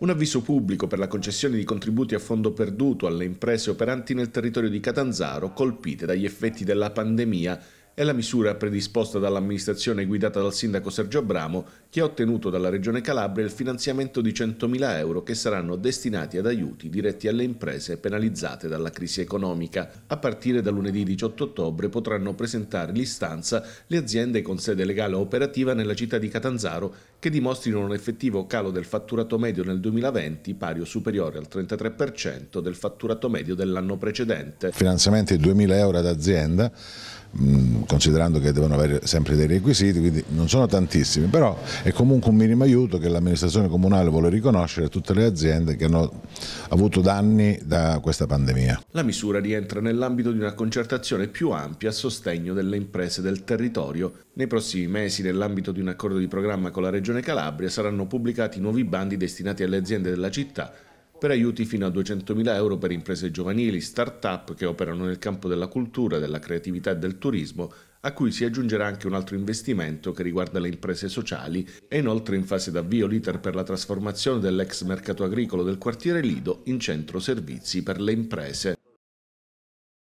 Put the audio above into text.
un avviso pubblico per la concessione di contributi a fondo perduto alle imprese operanti nel territorio di Catanzaro colpite dagli effetti della pandemia è la misura predisposta dall'amministrazione guidata dal sindaco Sergio Abramo che ha ottenuto dalla Regione Calabria il finanziamento di 100.000 euro che saranno destinati ad aiuti diretti alle imprese penalizzate dalla crisi economica. A partire da lunedì 18 ottobre potranno presentare l'istanza le aziende con sede legale operativa nella città di Catanzaro che dimostrino un effettivo calo del fatturato medio nel 2020 pari o superiore al 33% del fatturato medio dell'anno precedente. Finanziamenti di 2.000 euro ad azienda Mm, considerando che devono avere sempre dei requisiti, quindi non sono tantissimi, però è comunque un minimo aiuto che l'amministrazione comunale vuole riconoscere a tutte le aziende che hanno avuto danni da questa pandemia. La misura rientra nell'ambito di una concertazione più ampia a sostegno delle imprese del territorio. Nei prossimi mesi, nell'ambito di un accordo di programma con la Regione Calabria, saranno pubblicati nuovi bandi destinati alle aziende della città per aiuti fino a 200.000 euro per imprese giovanili, start-up che operano nel campo della cultura, della creatività e del turismo, a cui si aggiungerà anche un altro investimento che riguarda le imprese sociali e inoltre in fase d'avvio l'iter per la trasformazione dell'ex mercato agricolo del quartiere Lido in centro servizi per le imprese.